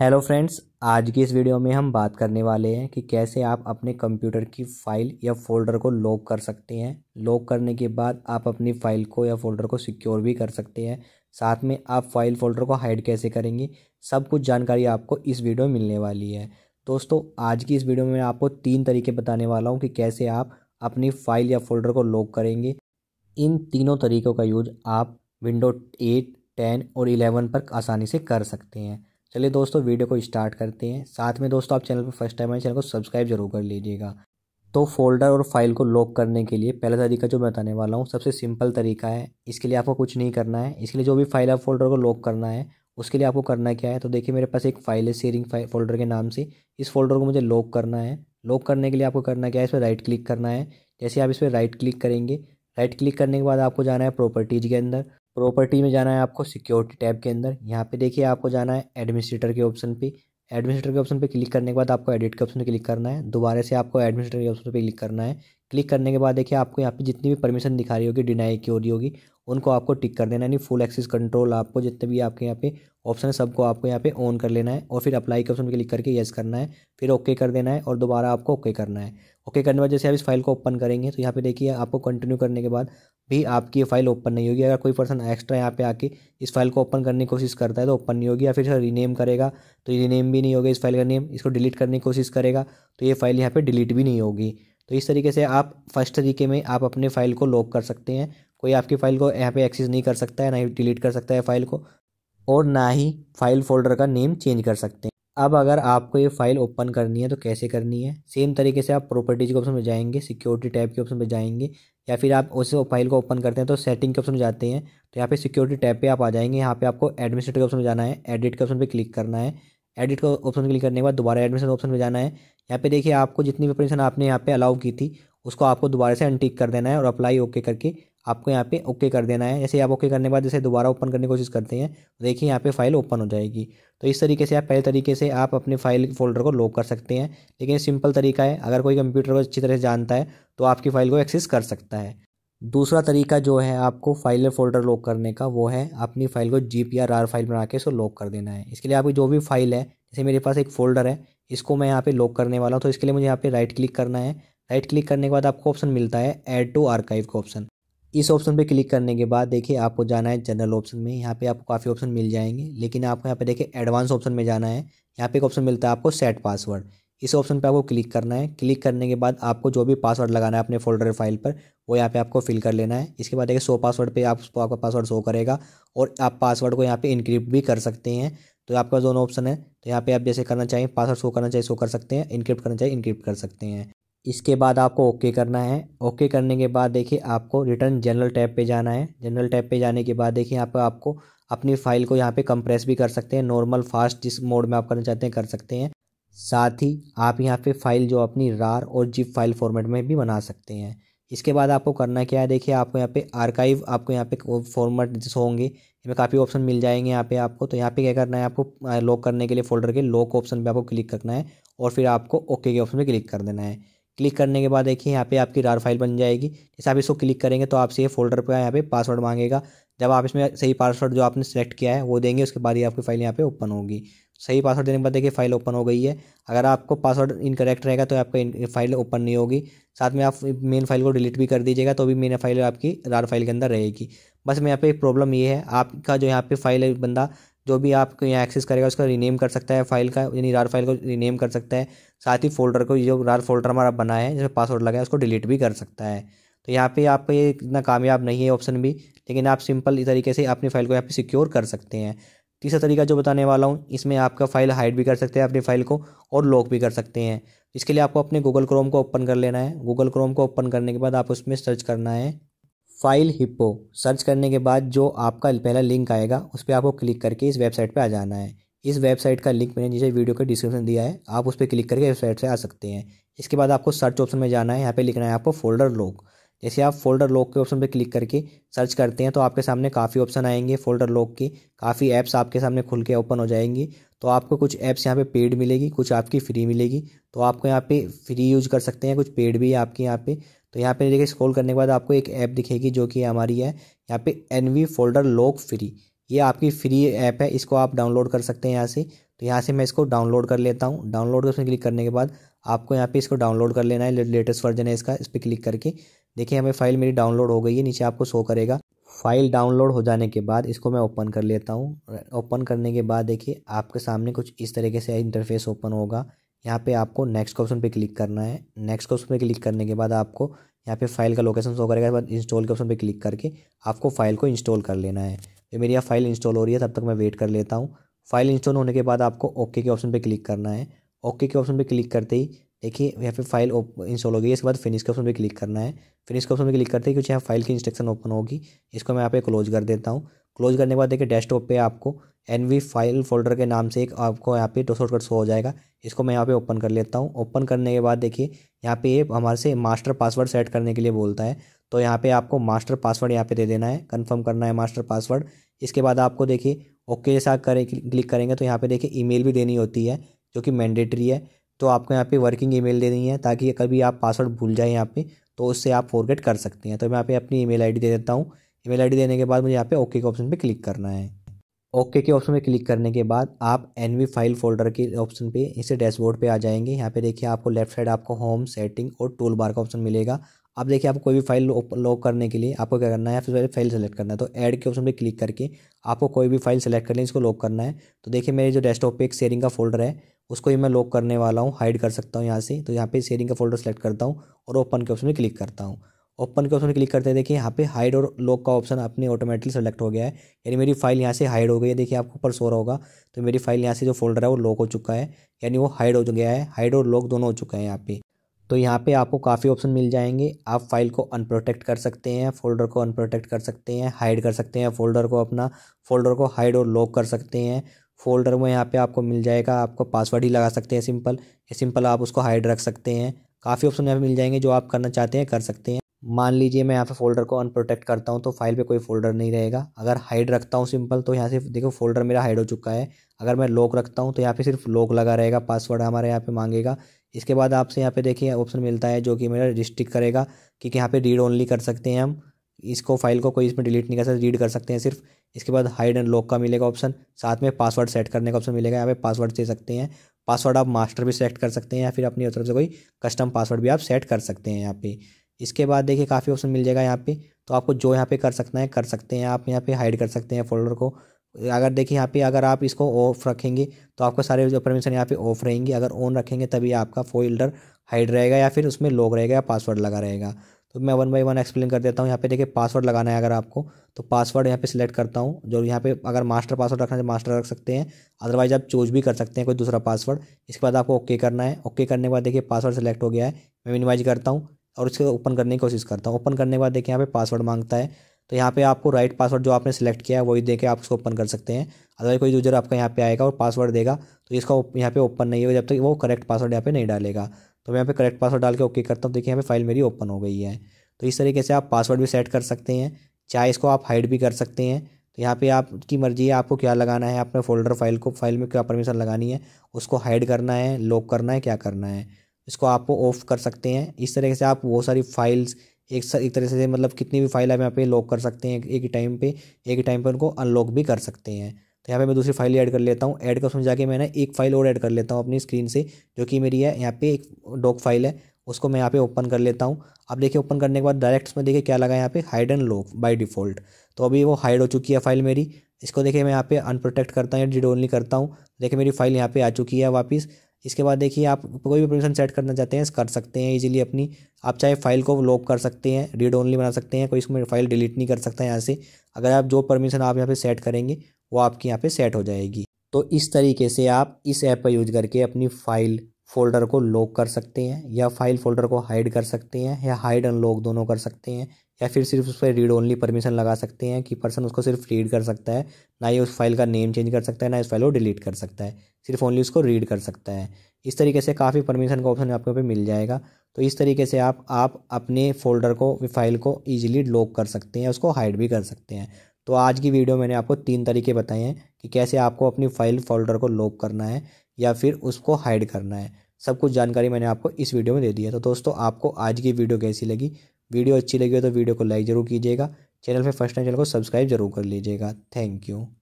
hello friends आज की इस वीडियो में हम बात करने वाले हैं कि कैसे आप अपने कंप्यूटर की फ़ाइल या फ़ोल्डर को लॉक कर सकते हैं लॉक करने के बाद आप अपनी फ़ाइल को या फ़ोल्डर को सिक्योर भी कर सकते हैं साथ में आप फ़ाइल फ़ोल्डर को हाइड कैसे करेंगे सब कुछ जानकारी आपको इस वीडियो में मिलने वाली है दोस्तों आज की इस वीडियो में आपको तीन तरीके बताने वाला हूँ कि कैसे आप अपनी फ़ाइल या फ़ोल्डर को लॉक करेंगे इन तीनों तरीक़ों का यूज आप विंडो एट टेन और इलेवन पर आसानी से कर सकते हैं चलिए दोस्तों वीडियो को स्टार्ट करते हैं साथ में दोस्तों आप चैनल पर फर्स्ट टाइम आए चैनल को सब्सक्राइब जरूर कर लीजिएगा तो फोल्डर और फाइल को लॉक करने के लिए पहला तरीका जो मैं बताने वाला हूँ सबसे सिंपल तरीका है इसके लिए आपको कुछ नहीं करना है इसके लिए जो भी फाइल आप फोल्डर को लॉक करना है उसके लिए आपको करना क्या है तो देखिए मेरे पास एक फाइल है शेयरिंग फोल्डर के नाम से इस फोल्डर को मुझे लॉक करना है लॉक करने के लिए आपको करना क्या है इस पर राइट क्लिक करना है जैसे आप इस पर राइट क्लिक करेंगे राइट क्लिक करने के बाद आपको जाना है प्रॉपर्टीज़ के अंदर प्रॉपर्टी में जाना है आपको सिक्योरिटी टैब के अंदर यहाँ पे देखिए आपको जाना है एडमिनिस्ट्रेटर के ऑप्शन पे एडमिनिस्ट्रेटर के ऑप्शन पे क्लिक करने के बाद आपको एडिट के ऑप्शन पे क्लिक करना है दोबारा से आपको एडमिनिस्ट्रेटर के ऑप्शन पे क्लिक करना है क्लिक करने के बाद देखिए आपको यहाँ पे जितनी भी परमिशन दिखा रही होगी डिनाई की हो रही होगी उनको आपको टिक कर देना यानी फुल एक्सेस कंट्रोल आपको जितने भी आपके यहाँ पे ऑप्शन है सबको आपको यहाँ पे ऑन कर लेना है और फिर अप्लाई के ऑप्शन पर क्लिक करके येस करना है फिर ओके कर देना है और दोबारा आपको ओके करना है ओके करने के बाद जैसे आप इस फाइल को ओपन करेंगे तो यहाँ पे देखिए आपको कंटिन्यू करने के बाद भी आपकी ये फाइल ओपन नहीं होगी अगर कोई पर्सन एक्स्ट्रा यहाँ पे आके इस फाइल को ओपन करने की कोशिश करता है तो ओपन नहीं होगी या फिर रीनेम करेगा तो रीनेम भी नहीं होगा इस फाइल का नेम इसको डिलीट करने की कोशिश करेगा तो ये फाइल यहाँ पे डिलीट भी नहीं होगी तो इस तरीके से आप फर्स्ट तरीके में आप अपने फाइल को लॉक कर सकते हैं कोई आपकी फाइल को यहाँ पे एक्सेस नहीं कर सकता है ना ही डिलीट कर सकता है फाइल को और ना ही फाइल फोल्डर का नेम चेंज कर सकते हैं अब अगर आपको ये फाइल ओपन करनी है तो कैसे करनी है सेम तरीके से आप प्रॉपर्टीज़ के ऑप्शन में जाएंगे सिक्योरिटी टैब के ऑप्शन में जाएंगे या फिर आप उस फाइल को ओपन करते हैं तो सेटिंग के ऑप्शन में जाते हैं तो यहाँ पे सिक्योरिटी टैब पे आप आ जाएंगे यहाँ पे आपको एडमिनिस्ट्रेटर के ऑप्शन में जाना है एडिट के ऑप्शन पर क्लिक करना है एडिट का ऑप्शन क्लिक करने के बाद दोबारा एडमिशन ऑप्शन में जाना है यहाँ पे देखिए आपको जितनी भी परमिशन आपने यहाँ पे अलाउ की थी उसको आपको दोबारा से अनटिक कर देना है और अप्लाई ओके करके आपको यहाँ पे ओके कर देना है जैसे आप ओके करने के बाद जैसे दोबारा ओपन करने की कोशिश करते हैं तो देखिए यहाँ पे फाइल ओपन हो जाएगी तो इस तरीके से आप पहले तरीके से आप अपने फाइल फोल्डर को लॉक कर सकते हैं लेकिन सिंपल तरीका है अगर कोई कंप्यूटर को अच्छी तरह से जानता है तो आपकी फाइल को एक्सेस कर सकता है दूसरा तरीका जो है आपको फाइल फोल्डर लॉक करने का वो है अपनी फाइल को G P R R file बना के इसको लॉक कर देना है इसके लिए आपकी जो भी फाइल है जैसे मेरे पास एक फोल्डर है इसको मैं यहाँ पे लॉक करने वाला हूँ तो इसके लिए मुझे यहाँ पे राइट क्लिक करना है राइट क्लिक करने के बाद आपको ऑप्शन मिलता है ऐड टू आर्काइव का ऑप्शन इस ऑप्शन पे क्लिक करने के बाद देखिए आपको जाना है जनरल ऑप्शन में यहाँ पे आपको काफ़ी ऑप्शन मिल जाएंगे लेकिन आपको यहाँ पे देखिए एडवांस ऑप्शन में जाना है यहाँ पे एक ऑप्शन मिलता है आपको सेट पासवर्ड इस ऑप्शन पे आपको क्लिक करना है क्लिक करने के बाद आपको जो भी पासवर्ड लगाना है अपने फोल्डर फाइल पर वो यहाँ पे आपको फिल कर लेना है इसके बाद देखिए सो पासवर्ड पर आपको तो आपका पासवर्ड शो करेगा और आप पासवर्ड को यहाँ पर इनक्रिप्ट भी कर सकते हैं तो आपका दोनों ऑप्शन है तो यहाँ पे आप जैसे करना चाहें पासवर्ड शो करना चाहिए शो कर सकते हैं इनक्रिप्ट करना चाहिए इनक्रिप्ट कर सकते हैं इसके बाद आपको ओके करना है ओके करने के बाद देखिए आपको रिटर्न जनरल टैब पे जाना है जनरल टैब पे जाने के बाद देखिए यहाँ पर आपको अपनी फाइल को यहाँ पे कंप्रेस भी कर सकते हैं नॉर्मल फास्ट जिस मोड में आप करना चाहते हैं कर सकते हैं साथ ही आप यहाँ पे फाइल जो अपनी रार और जिप फाइल फॉर्मेट में भी बना सकते हैं इसके बाद आपको करना क्या है देखिए आपको यहाँ पे आर्काइव आपको यहाँ पे फॉर्मेट जिस होंगे इसमें काफ़ी ऑप्शन मिल जाएंगे यहाँ पे आपको तो यहाँ पे क्या करना है आपको लॉक करने के लिए फोल्डर के लॉक ऑप्शन पे आपको क्लिक करना है और फिर आपको ओके के ऑप्शन पे क्लिक कर देना है क्लिक करने के बाद देखिए यहाँ पे आपकी रार फाइल बन जाएगी जैसे आप इसको क्लिक करेंगे तो आपसे ये फोल्डर पर यहाँ पे पासवर्ड मांगेगा जब आप इसमें सही पासवर्ड जो आपने सेलेक्ट किया है वो देंगे उसके बाद ही आपकी फाइल यहाँ पे ओपन होगी सही पासवर्ड देने के बाद देखिए फाइल ओपन हो गई है अगर आपको पासवर्ड इनकरेक्ट रहेगा तो आपका फाइल ओपन नहीं होगी साथ में आप मेन फाइल को डिलीट भी कर दीजिएगा तो भी मेन फाइल आपकी रार फाइल के अंदर रहेगी बस मैं यहाँ पे प्रॉब्लम ये है आपका जो यहाँ पे फाइल है बंदा जो भी आप यहाँ एक्सेस करेगा उसका रीनेम कर सकता है फाइल का यानी रार फाइल को रीनेम कर सकता है साथ ही फोल्डर को जो रार फोल्डर हमारा बना है जिसमें पासवर्ड लगा है उसको डिलीट भी कर सकता है तो यहाँ पे आपको ये इतना कामयाब नहीं है ऑप्शन भी लेकिन आप सिंपल तरीके से अपनी फाइल को यहाँ पे सिक्योर कर सकते हैं तीसरा तरीका जो बताने वाला हूँ इसमें आपका फाइल हाइड भी कर सकते हैं अपनी फाइल को और लॉक भी कर सकते हैं इसके लिए आपको अपने गूगल क्रोम को ओपन कर लेना है गूगल क्रोम को ओपन करने के बाद आप उसमें सर्च करना है फाइल हिप्पो सर्च करने के बाद जो आपका पहला लिंक आएगा उस पर आपको क्लिक करके इस वेबसाइट पर आ जाना है इस वेबसाइट का लिंक मैंने नीचे वीडियो के डिस्क्रिप्शन दिया है आप उस पर क्लिक करके वेबसाइट से आ सकते हैं इसके बाद आपको सर्च ऑप्शन में जाना है यहाँ पे लिखना है आपको फोल्डर लॉक जैसे आप फोल्डर लॉक के ऑप्शन पर क्लिक करके सर्च करते हैं तो आपके सामने काफ़ी ऑप्शन आएंगे फोल्डर लॉक की काफ़ी ऐप्स आपके सामने खुल के ओपन हो जाएंगी तो आपको कुछ ऐप्स यहाँ पे पेड मिलेगी कुछ आपकी फ्री मिलेगी तो आपको यहाँ पे फ्री यूज कर सकते हैं कुछ पेड भी आपके यहाँ पे तो यहाँ पे देखिए स्क्रॉल करने के बाद आपको एक ऐप दिखेगी जो कि हमारी है यहाँ पे एन फोल्डर लॉक फ्री ये आपकी फ्री ऐप है इसको आप डाउनलोड कर सकते हैं यहाँ से तो यहाँ से मैं इसको डाउनलोड कर लेता हूँ डाउनलोड उसमें क्लिक करने के बाद आपको यहाँ पे इसको डाउनलोड कर लेना है लेटेस्ट वर्जन है इसका इस पर क्लिक करके देखिए हमें फाइल मेरी डाउनलोड हो गई है नीचे आपको शो करेगा फाइल डाउनलोड हो जाने के बाद इसको मैं ओपन कर लेता हूँ ओपन करने के बाद देखिए आपके सामने कुछ इस तरीके से इंटरफेस ओपन होगा यहाँ पे आपको नेक्स्ट ऑप्शन पे क्लिक करना है नेक्स्ट ऑप्शन पे क्लिक करने के बाद आपको यहाँ पे फाइल का लोकेशन शो करेगा बाद इंस्टॉल के ऑप्शन पे क्लिक करके आपको फाइल को इंस्टॉल कर लेना है तो मेरी यहाँ फाइल इंस्टॉल हो रही है तब तक मैं वेट कर लेता हूँ फाइल इंस्टॉल होने के बाद आपको ओके के ऑप्शन पर क्लिक करना है ओके के ऑप्शन पर क्लिक करते ही देखिए यहाँ पे फाइल इंस्टॉल हो गई इसके बाद फिनिश के ऑप्शन पर क्लिक करना है फिनिश के ऑप्शन पर क्लिक करते ही कुछ यहाँ फाइल की इंस्ट्रक्शन ओपन होगी इसको मैं यहाँ पे क्लोज कर देता हूँ क्लोज करने के बाद देखिए डेस्कटॉप पे आपको एन फाइल फोल्डर के नाम से एक आपको यहाँ पे दो कट शो हो जाएगा इसको मैं यहाँ पे ओपन कर लेता हूँ ओपन करने के बाद देखिए यहाँ पे ये हमारे से मास्टर पासवर्ड सेट करने के लिए बोलता है तो यहाँ पे आपको मास्टर पासवर्ड यहाँ पे दे देना है कंफर्म करना है मास्टर पासवर्ड इसके बाद आपको देखिए ओके जैसा करें क्लिक करेंगे तो यहाँ पर देखिए ई भी देनी होती है जो कि मैंडेटरी है तो आपको यहाँ पर वर्किंग मेल देनी है ताकि कभी आप पासवर्ड भूल जाए यहाँ पर तो उससे आप फॉरगेट कर सकते हैं तो मैं यहाँ पर अपनी ई मेल दे देता हूँ ईमेल आईडी देने के बाद मुझे यहाँ पे ओके के ऑप्शन पे क्लिक करना है ओके के ऑप्शन पे क्लिक करने के बाद आप एन फाइल फोल्डर के ऑप्शन पे इसे डैशबोर्ड पे आ जाएंगे यहाँ पे देखिए आपको लेफ्ट साइड आपको होम सेटिंग और टूल बार का ऑप्शन मिलेगा अब देखिए आपको कोई भी फाइल लॉक करने के लिए आपको क्या करना है फिर फाइल सेलेक्ट करना है तो ऐड के ऑप्शन पे क्लिक करके आपको कोई भी फाइल सेलेक्ट कर लें इसको लॉक करना है तो देखिए मेरे जो डेस्कटॉप पे एक शेयरिंग का फोल्डर है उसको ही मैं लॉक करने वाला हूँ हाइड कर सकता हूँ यहाँ से तो यहाँ पे शेयरिंग का फोल्डर सेलेक्ट करता हूँ और ओपन के ऑप्शन में क्लिक करता हूँ ओपन के ऑप्शन क्लिक करते हैं देखिए यहाँ पे हाइड और लॉक का ऑप्शन अपने ऑटोमेटिकली सेलेक्ट हो गया है यानी मेरी फाइल यहाँ से हाइड हो गई है देखिए आपको ऊपर रहा होगा तो मेरी फाइल यहाँ से जो फोल्डर है वो लॉक हो चुका है यानी वो हाइड हो गया है हाइड और लॉक दोनों हो चुका है यहाँ पे तो यहाँ पे आपको काफ़ी ऑप्शन मिल जाएंगे आप फाइल को अनप्रोटेक्ट कर सकते हैं फोल्डर को अनप्रोटेक्ट कर सकते हैं हाइड कर सकते हैं फोल्डर को अपना फोल्डर को हाइड और लॉक कर सकते हैं फोल्डर में यहाँ पे आपको मिल जाएगा आपको पासवर्ड ही लगा सकते हैं सिंपल सिंपल आप उसको हाइड रख सकते हैं काफ़ी ऑप्शन यहाँ मिल जाएंगे जो आप करना चाहते हैं कर सकते हैं मान लीजिए मैं यहाँ पे फोल्डर को अनप्रोटेक्ट करता हूँ तो फाइल पे कोई फोल्डर नहीं रहेगा अगर हाइड रखता हूँ सिंपल तो यहाँ से देखो फोल्डर मेरा हाइड हो चुका है अगर मैं लॉक रखता हूँ तो यहाँ पे सिर्फ लॉक लगा रहेगा पासवर्ड हमारे यहाँ पे मांगेगा इसके बाद आपसे यहाँ पे देखिए ऑप्शन मिलता है जो कि मेरा रिस्ट्रिक्ट करेगा क्योंकि यहाँ पे रीड ओनली कर सकते हैं हम इसको फाइल को कोई इसमें डिलीट नहीं कर सकते रीड कर सकते हैं सिर्फ इसके बाद हाइड एंड लॉक का मिलेगा ऑप्शन साथ में पासवर्ड सेट करने का ऑप्शन मिलेगा यहाँ पे पासवर्ड दे सकते हैं पासवर्ड आप मास्टर भी सेलेक्ट कर सकते हैं या फिर अपनी तरफ से कोई कस्टम पासवर्ड भी आप सेट कर सकते हैं यहाँ पे इसके बाद देखिए काफ़ी ऑप्शन मिल जाएगा यहाँ पे तो आपको जो यहाँ पे कर सकना है कर सकते हैं आप यहाँ पे हाइड कर सकते हैं फोल्डर को अगर देखिए यहाँ पे अगर आप इसको ऑफ रखेंगे तो आपको सारे जो परमिशन यहाँ पे ऑफ रहेंगी अगर ऑन रखेंगे तभी आपका फोल्डर हाइड रहेगा या फिर उसमें लॉक रहेगा या पासवर्ड लगा रहेगा तो मैं वन बाई वन एक्सप्लेन कर देता हूँ यहाँ पे देखिए पासवर्ड लगाना है अगर आपको तो पासवर्ड यहाँ पे सिलेक्ट करता हूँ जो यहाँ पे अगर मास्टर पासवर्ड रखना है मास्टर तो रख सकते हैं अदरवाइज आप चूज भी कर सकते हैं कोई दूसरा पासवर्ड इसके बाद आपको ओके करना है ओके करने के बाद देखिए पासवर्ड सेलेक्ट हो गया है मैं मिनिमाइज करता हूँ और उसके ओपन करने की कोशिश करता हूँ ओपन करने के बाद देखिए यहाँ पे पासवर्ड मांगता है तो यहाँ पे आपको राइट पासवर्ड जो आपने सेलेक्ट किया है वही देके आप उसको ओपन कर सकते हैं अदरवाइज कोई यूजर आपका यहाँ पे आएगा और पासवर्ड देगा तो इसका यहाँ पे ओपन नहीं होगा जब तक तो वो करेक्ट पासवर्ड यहाँ पे नहीं डालेगा तो मैं यहाँ पे करेक्ट पासवर्ड डाल के ओके करता हूँ देखिए यहाँ पे फाइल मेरी ओपन हो गई है तो इस तरीके से आप पासवर्ड भी सेट कर सकते हैं चाहे इसको आप हाइड भी कर सकते हैं तो यहाँ पे आपकी मर्जी है आपको क्या लगाना है अपने फोल्डर फाइल को फाइल में क्या परमिशन लगानी है उसको हाइड करना है लॉक करना है क्या करना है इसको आप ऑफ कर सकते हैं इस तरीके से आप बहुत सारी फाइल्स एक सर एक तरह से मतलब कितनी भी फाइल आप यहाँ पे लॉक कर सकते हैं एक ही टाइम पे एक ही टाइम पे उनको अनलॉक भी कर सकते हैं तो यहाँ पे मैं दूसरी फाइल ऐड कर लेता हूँ ऐड कर उसमें जाके मैंने एक फाइल और ऐड कर लेता हूँ अपनी स्क्रीन से जो कि मेरी है यहाँ पे एक डॉक फाइल है उसको मैं यहाँ पे ओपन कर लेता हूँ अब देखिए ओपन करने के बाद डायरेक्ट उसमें देखिए क्या लगा यहाँ पे hide and lock by default तो अभी वो हाइड हो चुकी है फाइल मेरी इसको देखिए मैं यहाँ पे अनप्रोटेक्ट करता हूँ या डिड ओनली करता हूँ देखिए मेरी फाइल यहाँ पे आ चुकी है वापस इसके बाद देखिए आप कोई भी परमिशन सेट करना चाहते हैं कर सकते हैं इजीली अपनी आप चाहे फाइल को लॉक कर सकते हैं रीड ओनली बना सकते हैं कोई इसमें फाइल डिलीट नहीं कर सकता यहाँ से अगर आप जो परमिशन आप यहाँ पे सेट करेंगे वो आपकी यहाँ पे सेट हो जाएगी तो इस तरीके से आप इस ऐप का यूज करके अपनी फाइल फोल्डर को लॉक कर सकते हैं या फाइल फोल्डर को हाइड कर सकते हैं या हाइड अनलॉक दोनों कर सकते हैं या फिर सिर्फ उस पर रीड ओनली परमिशन लगा सकते हैं कि पर्सन उसको सिर्फ रीड कर सकता है ना ही उस फाइल का नेम चेंज कर सकता है ना इस फाइल को डिलीट कर सकता है सिर्फ ओनली उसको रीड कर सकता है इस तरीके से काफ़ी परमिशन का ऑप्शन आपके ऊपर मिल जाएगा तो इस तरीके से आप आप अपने फोल्डर को फाइल को ईजिली लॉक कर सकते हैं उसको हाइड भी कर सकते हैं तो आज की वीडियो मैंने आपको तीन तरीके बताए हैं कि कैसे आपको अपनी फाइल फोल्डर को लॉक करना है या फिर उसको हाइड करना है सब कुछ जानकारी मैंने आपको इस वीडियो में दे दी है तो दोस्तों आपको आज की वीडियो कैसी लगी वीडियो अच्छी लगी हो तो वीडियो को लाइक ज़रूर कीजिएगा चैनल पर फर्स्ट टाइम चैनल को सब्सक्राइब जरूर कर लीजिएगा थैंक यू